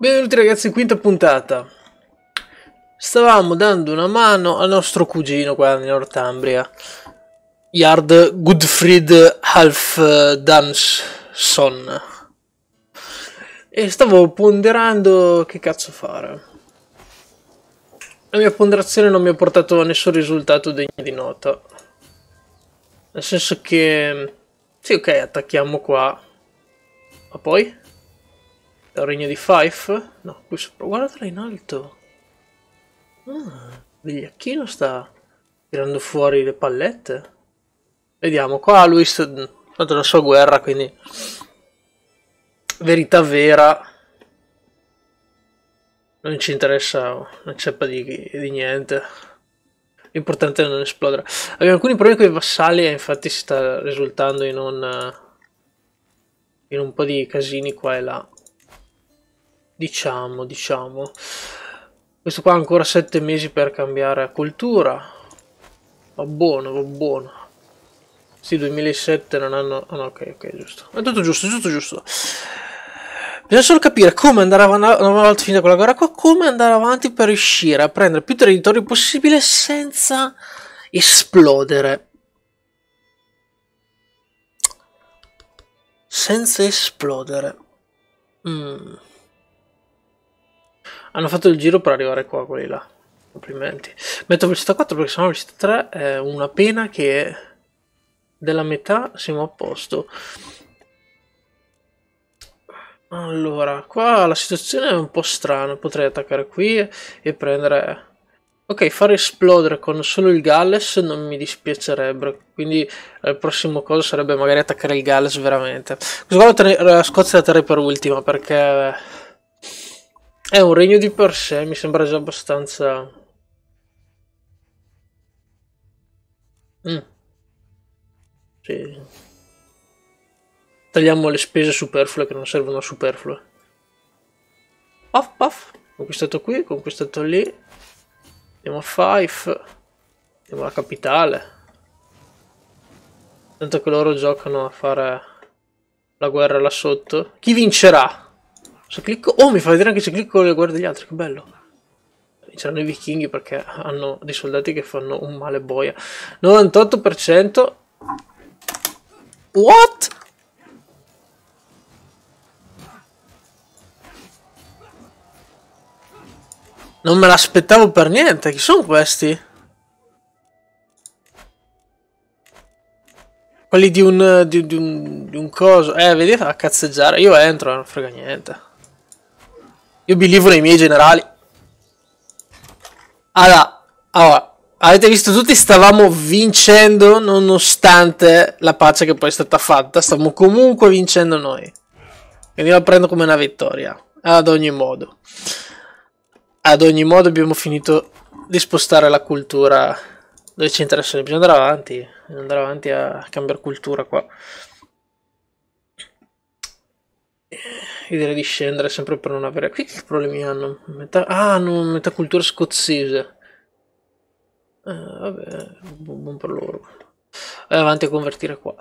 Benvenuti ragazzi, in quinta puntata. Stavamo dando una mano al nostro cugino qua in Nortambria, Yard Goodfried Halfdanson. E stavo ponderando che cazzo fare. La mia ponderazione non mi ha portato a nessun risultato degno di nota. Nel senso che... Sì, ok, attacchiamo qua. Ma poi? Dal regno di Fife? No, qui sopra. Guardatela in alto. Ah, vigliacchino sta tirando fuori le pallette. Vediamo, qua lui sta dando la sua guerra, quindi... Verità vera. Non ci interessa una oh, ceppa di, di niente. L'importante è non esplodere. Abbiamo alcuni problemi con i vassali e infatti si sta risultando in un, in un po' di casini qua e là. Diciamo, diciamo. Questo qua ha ancora 7 mesi per cambiare coltura. Va buono, va buono. Sì, 2007 non hanno... oh, no, ok, ok, giusto. È tutto giusto, tutto giusto. Bisogna solo capire come andare avanti, una volta finita quella guerra qua, come andare avanti per riuscire a prendere più territorio possibile senza esplodere. Senza esplodere. Mm. Hanno fatto il giro per arrivare qua, quelli là. Complimenti. Metto velocità 4 perché sennò velocità 3 è una pena che della metà siamo a posto. Allora, qua la situazione è un po' strana. Potrei attaccare qui e prendere... Ok, far esplodere con solo il Galles non mi dispiacerebbe. Quindi il prossimo cosa sarebbe magari attaccare il Galles veramente. Questo qua lo, la Scozia la terrei per ultima perché... È un regno di per sé, mi sembra già abbastanza... Mm. Sì. Tagliamo le spese superflue che non servono superflue. Puff, puff. Conquistato qui, conquistato lì. Andiamo a Fife. Andiamo alla capitale. Tanto che loro giocano a fare la guerra là sotto. Chi vincerà? Se clicco... Oh, mi fa vedere anche se clicco le guardie degli altri, che bello. C'erano i vichinghi perché hanno dei soldati che fanno un male boia. 98%... What? Non me l'aspettavo per niente. Chi sono questi? Quelli di un... di, di un... di un coso. Eh, vedi, a cazzeggiare. Io entro, non frega niente. Io bilivo nei miei generali. Allora, allora, avete visto tutti, stavamo vincendo nonostante la pace che poi è stata fatta. Stavamo comunque vincendo noi. Quindi la prendo come una vittoria. Ad ogni modo. Ad ogni modo abbiamo finito di spostare la cultura dove ci interessa. Bisogna andare avanti. Bisogna andare avanti a cambiare cultura qua. Yeah l'idea di scendere sempre per non avere... Qui che problemi hanno? Metà... Ah, hanno metà cultura scozzese. Eh, vabbè, buon per loro. Vai avanti a convertire qua.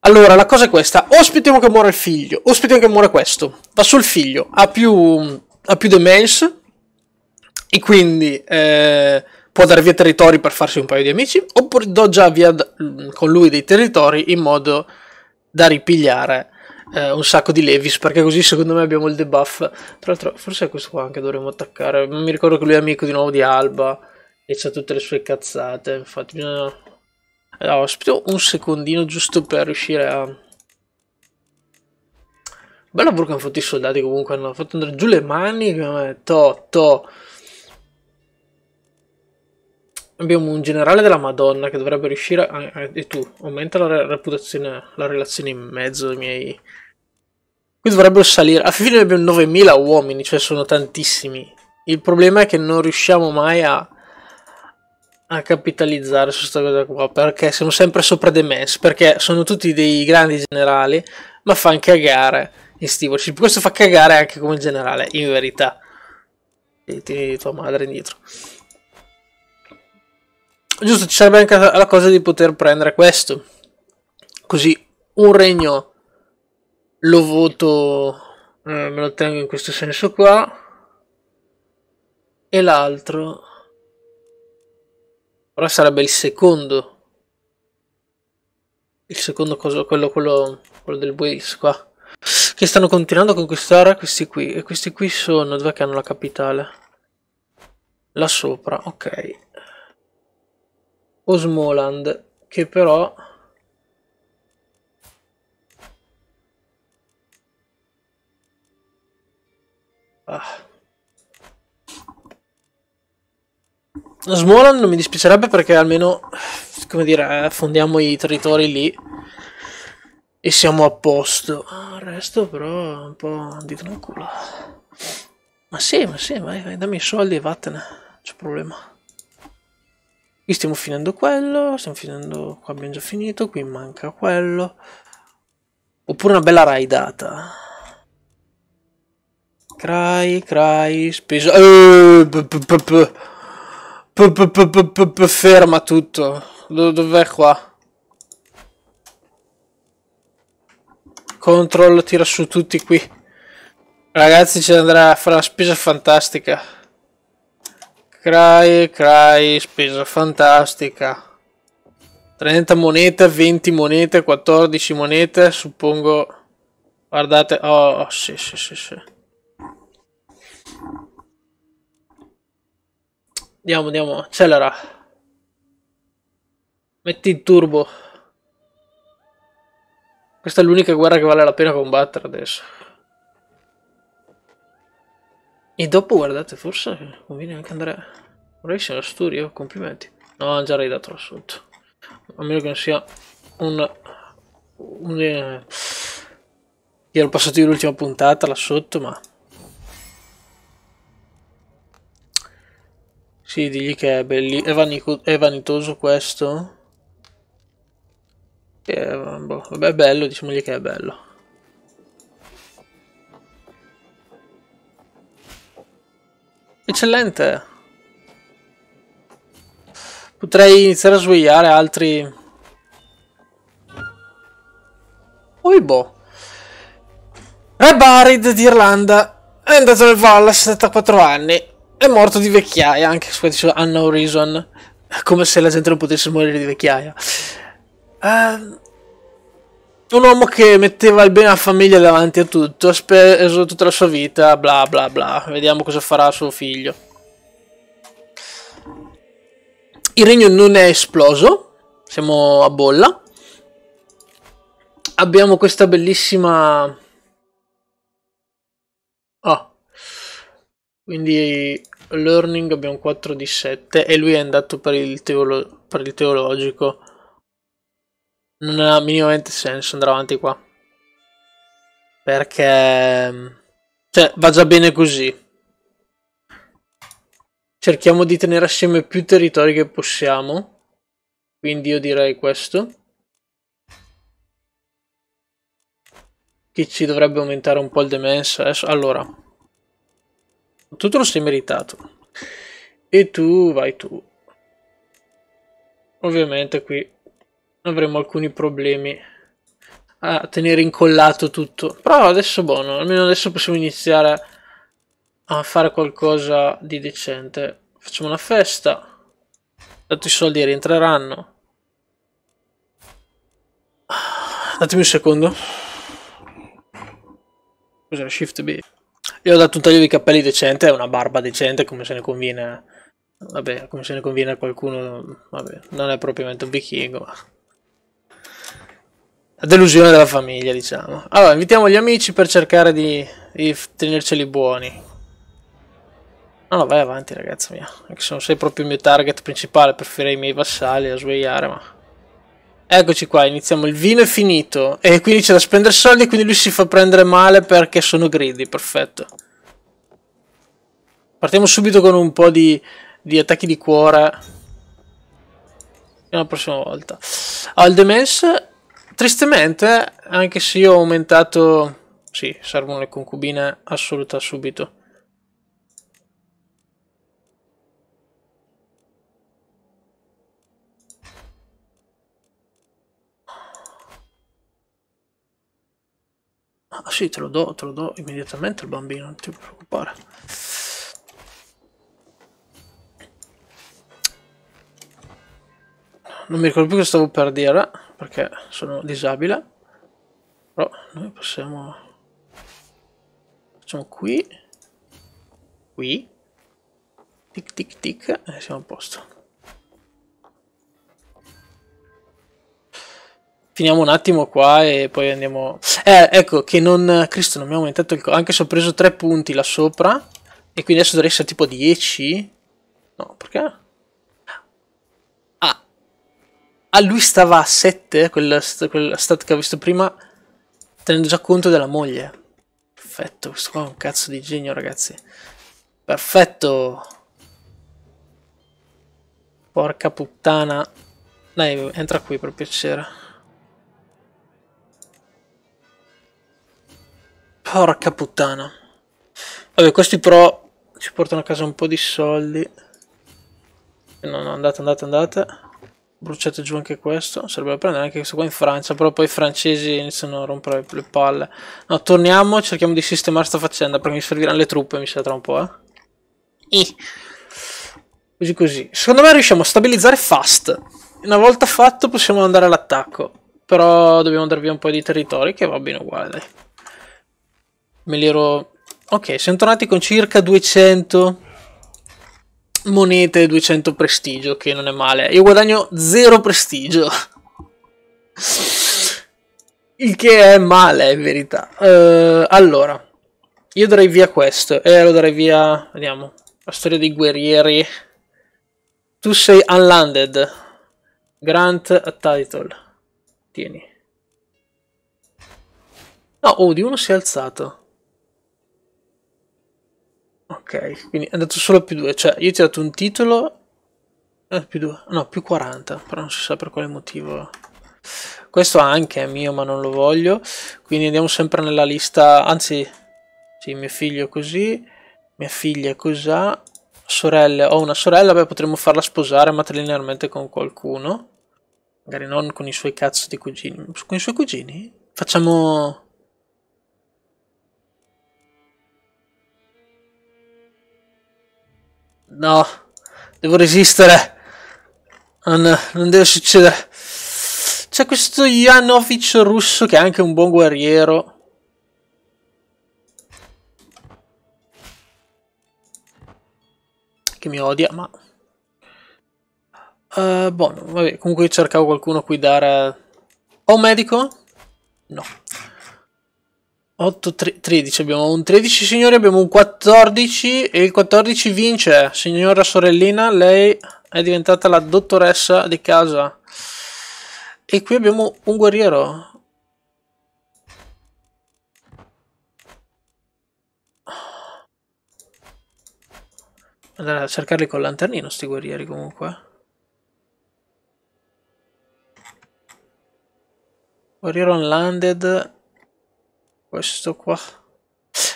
Allora, la cosa è questa. o aspettiamo che muore il figlio. o aspettiamo che muore questo. Va sul figlio. Ha più, ha più demence. E quindi eh, può dare via territori per farsi un paio di amici. Oppure do già via con lui dei territori in modo da ripigliare eh, un sacco di Levis perché così secondo me abbiamo il debuff. Tra l'altro forse è questo qua anche dovremmo attaccare. Mi ricordo che lui è amico di nuovo di Alba e c'ha tutte le sue cazzate. Infatti bisogna... Allora, eh, aspetto un secondino giusto per riuscire a... bello lavoro che hanno fatto i soldati comunque, hanno fatto andare giù le mani, to, to, Abbiamo un generale della Madonna che dovrebbe riuscire a... a e tu, aumenta la reputazione, la relazione in mezzo ai miei... Qui dovrebbero salire. A fine abbiamo 9000 uomini, cioè sono tantissimi. Il problema è che non riusciamo mai a, a capitalizzare su questa cosa qua, perché siamo sempre sopra The Mess, perché sono tutti dei grandi generali, ma fanno cagare in Stivoci. Questo fa cagare anche come generale, in verità. E tieni tua madre indietro giusto, ci sarebbe anche la cosa di poter prendere questo. Così un regno lo voto, eh, me lo tengo in questo senso qua. E l'altro... ora sarebbe il secondo. Il secondo coso, quello, quello, quello del Wales qua. Che stanno continuando a conquistare questi qui. E questi qui sono dove che hanno la capitale? Là sopra, ok. Osmoland che però ah. Smolan non mi dispiacerebbe perché almeno, come dire, affondiamo i territori lì e siamo a posto. il resto però è un po' di tranquillo. Ma sì, ma sì, vai, vai, dammi i soldi e vattene, non c'è problema. Qui stiamo finendo quello, stiamo finendo, qua abbiamo già finito, qui manca quello. Oppure una bella raidata. Cry, cry, speso... Eh, ferma tutto. Dov'è qua? Control tira su tutti qui. Ragazzi ci andrà a fare una spesa fantastica. Crai, crai, spesa fantastica. 30 monete, 20 monete, 14 monete, suppongo... Guardate, oh, oh sì, sì, sì, sì. Andiamo, andiamo, accelera. Metti in turbo. Questa è l'unica guerra che vale la pena combattere adesso. E dopo guardate, forse conviene anche andare Horizon Studio, oh, complimenti. No, già ridato l'assunto. A meno che non sia un... un eh, Io ero passato io l'ultima puntata là sotto, ma... Sì, digli che è, belli... è, è vanitoso questo. Che Boh, vabbè, è bello, diciamogli che è bello. Eccellente! Potrei iniziare a svegliare altri... Oibo! Re Barid d'Irlanda è andato nel valle a 74 anni. È morto di vecchiaia, anche se su Unknown Reason. Come se la gente non potesse morire di vecchiaia. Uh, un uomo che metteva il bene alla famiglia davanti a tutto, ha speso tutta la sua vita, bla bla bla. Vediamo cosa farà suo figlio. Il regno non è esploso, siamo a bolla. Abbiamo questa bellissima... Oh. Quindi learning abbiamo 4 di 7 e lui è andato per il, teolo per il teologico. Non ha minimamente senso andare avanti qua. Perché... Mm, cioè, va già bene così. Cerchiamo di tenere assieme più territori che possiamo. Quindi io direi questo. Che ci dovrebbe aumentare un po' il demenso adesso. Allora. Tu te lo sei meritato. E tu vai tu. Ovviamente qui avremo alcuni problemi a tenere incollato tutto. Però adesso buono, almeno adesso possiamo iniziare a fare qualcosa di decente. Facciamo una festa, tanto i soldi rientreranno. Datemi un secondo. Cos'era? Shift B. Io ho dato un taglio di capelli decente una barba decente come se ne conviene. Vabbè, come se ne conviene a qualcuno. Vabbè, non è propriamente un vichingo, ma la delusione della famiglia, diciamo. Allora, invitiamo gli amici per cercare di, di tenerceli buoni. No, no, vai avanti, ragazzo mia. Anche se non sei proprio il mio target principale, preferirei i miei vassali a svegliare, ma... Eccoci qua, iniziamo. Il vino è finito. E quindi c'è da spendere soldi, quindi lui si fa prendere male perché sono greedy, perfetto. Partiamo subito con un po' di, di attacchi di cuore. E la prossima volta. Al Demens Tristemente, anche se io ho aumentato... Sì, servono le concubine assoluta subito. Ah sì, te lo do, te lo do immediatamente il bambino, non ti preoccupare. Non mi ricordo più cosa stavo per dire perché sono disabile però noi possiamo facciamo qui qui tic tic tic e siamo a posto Finiamo un attimo qua e poi andiamo... Eh, ecco, che non... Cristo, non mi ha aumentato il... Anche se ho preso 3 punti là sopra. E quindi adesso dovrei essere tipo 10. No, perché? a ah, lui stava a 7, quella, quella stat che ho visto prima, tenendo già conto della moglie. Perfetto, questo qua è un cazzo di genio, ragazzi. Perfetto. Porca puttana. Dai, entra qui per piacere. Porca puttana. Vabbè, questi però ci portano a casa un po' di soldi. No, no, andate, andate, andate bruciate giù anche questo. Sarebbe da prendere anche questo qua in Francia, però poi i francesi iniziano a rompere le palle. No, torniamo e cerchiamo di sistemare sta faccenda, perché mi serviranno le truppe, mi sa, tra un po', eh. I. Così così. Secondo me riusciamo a stabilizzare fast. Una volta fatto possiamo andare all'attacco. Però dobbiamo andare via un po' di territori, che va bene uguale, dai. Me li ero... Ok, siamo tornati con circa 200 monete e 200 prestigio, che non è male. Io guadagno 0 prestigio. Il che è male, in verità. Uh, allora, io darei via questo. E eh, lo darei via... Vediamo. La storia dei guerrieri. Tu sei unlanded. Grant a title. Tieni. No, oh, di uno si è alzato. Ok, quindi è andato solo più 2, cioè io ti ho dato un titolo eh, più 2, no, più 40, però non si sa per quale motivo. Questo anche è mio, ma non lo voglio. Quindi andiamo sempre nella lista, anzi, sì, mio figlio è così, mia figlia è così, sorelle, ho una sorella, beh, potremmo farla sposare matrilinearmente con qualcuno. Magari non con i suoi cazzo di cugini. Con i suoi cugini? Facciamo... No, devo resistere. Non, non deve succedere. C'è questo Janovic russo che è anche un buon guerriero. Che mi odia, ma... Uh, boh, vabbè, comunque cercavo qualcuno qui da... dare... Ho un medico? No. 8, 3, 13, abbiamo un 13 signore, abbiamo un 14 e il 14 vince. Signora sorellina, lei è diventata la dottoressa di casa. E qui abbiamo un guerriero. Andare a cercarli con lanternino sti guerrieri comunque. Guerriero unlanded questo qua.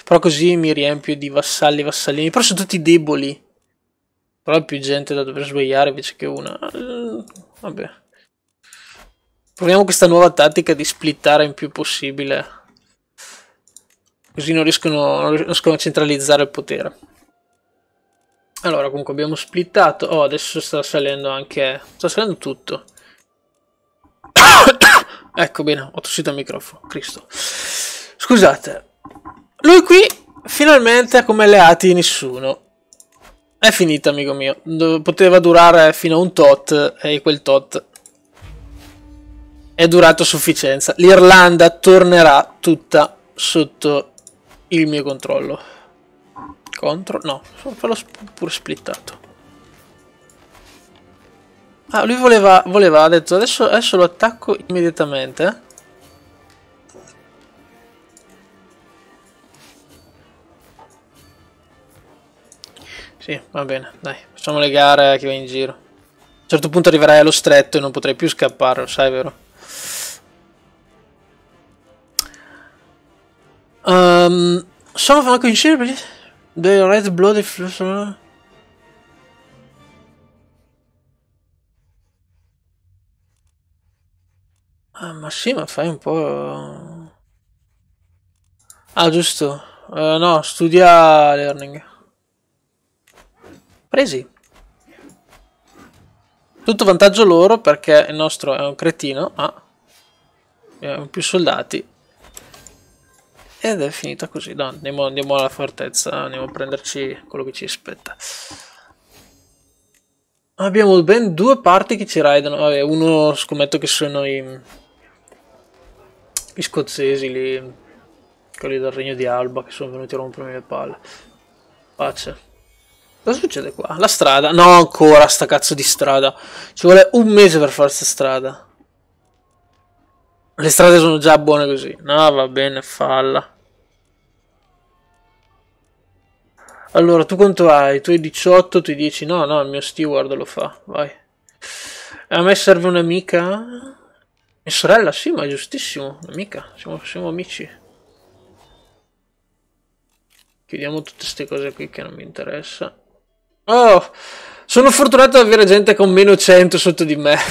Però così mi riempio di vassalli, vassallini. Però sono tutti deboli. Però è più gente da dover svegliare invece che una. Vabbè. Proviamo questa nuova tattica di splittare in più possibile. Così non riescono, non riescono a centralizzare il potere. Allora, comunque abbiamo splittato. Oh, adesso sta salendo anche... Sta salendo tutto. ecco, bene, ho tossito il microfono. Cristo. Scusate. Lui qui finalmente ha come alleati nessuno. È finita, amico mio. Poteva durare fino a un tot e quel tot è durato a sufficienza. L'Irlanda tornerà tutta sotto il mio controllo. Contro? No, farlo pure splittato. Ah, lui voleva, voleva ha detto, adesso, adesso lo attacco immediatamente. Eh. Sì, va bene, dai, facciamo le gare a chi va in giro. A un certo punto arriverai allo stretto e non potrai più scappare, lo sai, vero? Um, sono fan coincidere The Red Blooded Flush... Ah, ma sì, ma fai un po'... Ah, giusto. Uh, no, studia learning. Presi. Tutto vantaggio loro perché il nostro è un cretino. Ah. Abbiamo più soldati. Ed è finita così. No, andiamo, andiamo alla fortezza. Andiamo a prenderci quello che ci aspetta. Abbiamo ben due parti che ci raidano. Vabbè, uno scommetto che sono i, i scozzesi lì, quelli del regno di Alba, che sono venuti a rompermi le palle. Pace. Cosa succede qua? La strada? No, ancora sta cazzo di strada. Ci vuole un mese per fare sta strada. Le strade sono già buone così. No, va bene, falla. Allora, tu quanto hai? Tu hai 18, tu hai 10. No, no, il mio steward lo fa. Vai. A me serve un'amica? Mia sorella? Sì, ma è giustissimo. Un'amica. Siamo, siamo amici. Chiudiamo tutte queste cose qui che non mi interessa. Oh, sono fortunato ad avere gente con meno 100 sotto di me.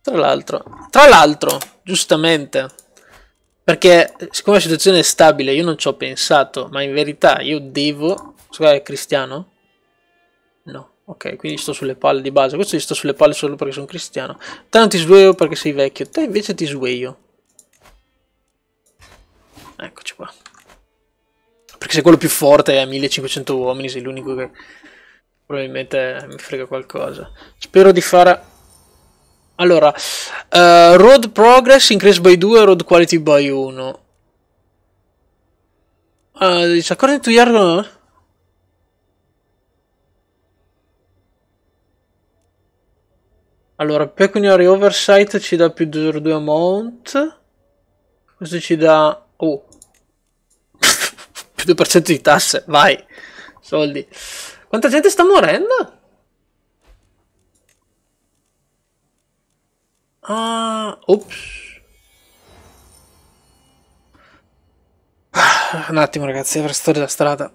tra l'altro, tra l'altro, giustamente, perché siccome la situazione è stabile, io non ci ho pensato, ma in verità io devo... Scusate, cristiano? No, ok, quindi sto sulle palle di base. Questo gli sto sulle palle solo perché sono cristiano. Te non ti sveglio perché sei vecchio, te invece ti sveglio. Eccoci qua. Perché se quello più forte ha eh, 1500 uomini, sei l'unico che probabilmente mi frega qualcosa. Spero di fare... Allora, uh, Road Progress increase by 2, Road Quality by 1. Uh, dice, according to your... Allora, Pecuniary Oversight ci dà più 0,2 amount. Questo ci dà... Oh, 2% di tasse, vai, soldi. Quanta gente sta morendo? Ah, ops. Ah, un attimo ragazzi, per storia della strada.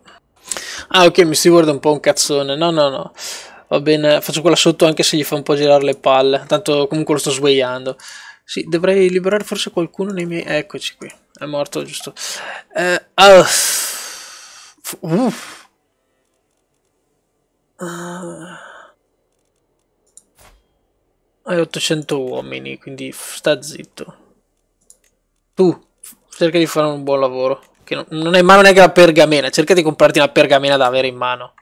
Ah ok, mi si guarda un po' un cazzone, no no no. Va bene, faccio quella sotto anche se gli fa un po' girare le palle. Tanto comunque lo sto svegliando. Sì, dovrei liberare forse qualcuno nei miei... Eccoci qui. È morto, giusto. Eh, oh. Uff. Ah. Hai 800 uomini, quindi sta zitto. Tu, cerca di fare un buon lavoro. Che non, non è in mano neanche la pergamena. Cerca di comprarti una pergamena da avere in mano.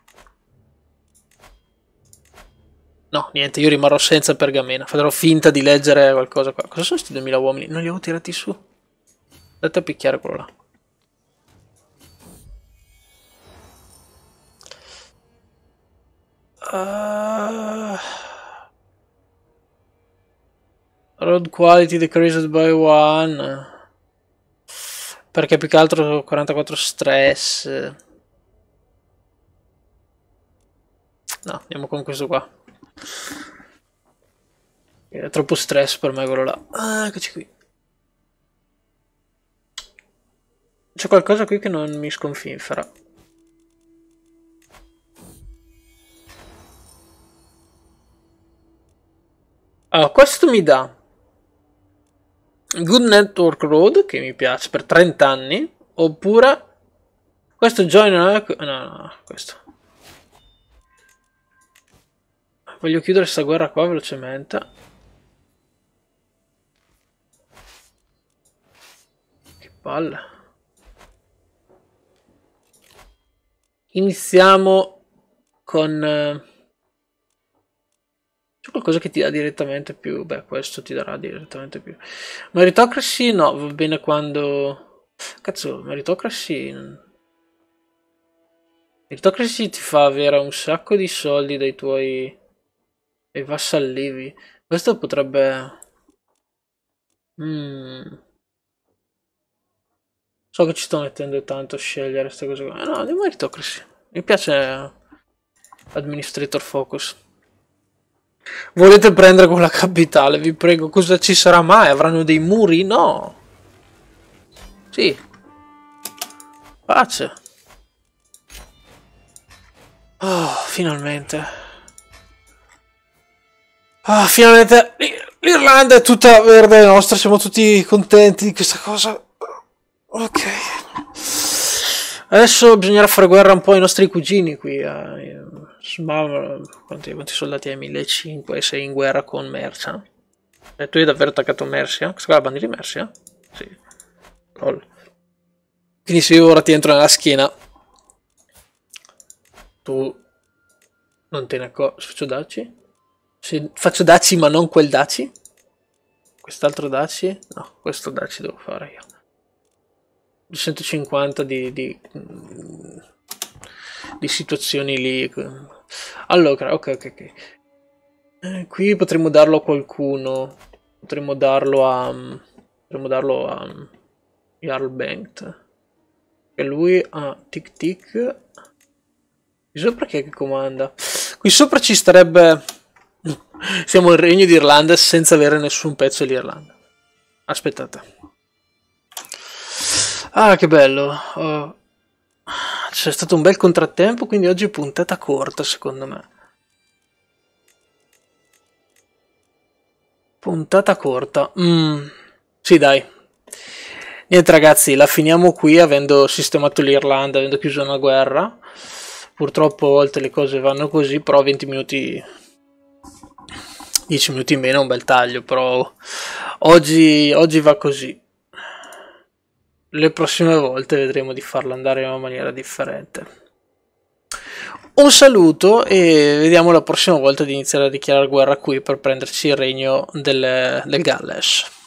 No, niente, io rimarrò senza pergamena. Farò finta di leggere qualcosa qua. Cosa sono questi 2000 uomini? Non li avevo tirati su. Andate a picchiare quello là. Uh, road quality decreased by one. Perché più che altro 44 stress. No, andiamo con questo qua. È troppo stress per me quello là. Ah, eccoci qui. C'è qualcosa qui che non mi sconfinfera. Allora, ah, questo mi dà Good Network Road, che mi piace, per 30 anni, oppure questo join... No, no, no, questo. Voglio chiudere questa guerra qua velocemente. Che palla. Iniziamo con... Eh, c'è qualcosa che ti dà direttamente più? Beh, questo ti darà direttamente più. Meritocracy no, va bene quando... Cazzo, meritocracy... Meritocracy ti fa avere un sacco di soldi dai tuoi... dai vassallivi. Questo potrebbe... Mm. So che ci sto mettendo tanto a scegliere queste cose qua. No, di meritocracy. Mi piace Administrator Focus. Volete prendere quella capitale, vi prego. Cosa ci sarà mai? Avranno dei muri? No. Sì. Pace. Oh, finalmente. Ah, finalmente l'Irlanda è tutta verde nostra, siamo tutti contenti di questa cosa. Ok. Adesso bisognerà fare guerra un po' ai nostri cugini qui. Eh ma quanti, quanti soldati hai? 1500 sei in guerra con Mercia e tu hai davvero attaccato Mercia? questa è la bandiera di Mercia? sì lol quindi se io ora ti entro nella schiena tu non te ne accorgi faccio daci? Se faccio daci ma non quel daci? quest'altro daci? no questo daci devo fare io 250 di, di, mm, di situazioni lì mm, allora, ok, ok, ok. Eh, qui potremmo darlo a qualcuno. Potremmo darlo a... Mm, potremmo darlo a... Mm, Jarl Bengt. E lui ha... tic tic. Qui sopra chi è che comanda? Qui sopra ci starebbe... Siamo il regno d'Irlanda senza avere nessun pezzo dell'Irlanda. Aspettate. Ah, che bello. Oh c'è stato un bel contrattempo, quindi oggi è puntata corta, secondo me. Puntata corta. Mm. Sì, dai. Niente ragazzi, la finiamo qui avendo sistemato l'Irlanda, avendo chiuso una guerra. Purtroppo a volte le cose vanno così, però 20 minuti 10 minuti in meno è un bel taglio, però oggi, oggi va così le prossime volte vedremo di farlo andare in una maniera differente. Un saluto e vediamo la prossima volta di iniziare a dichiarare guerra qui per prenderci il regno del, del Galles.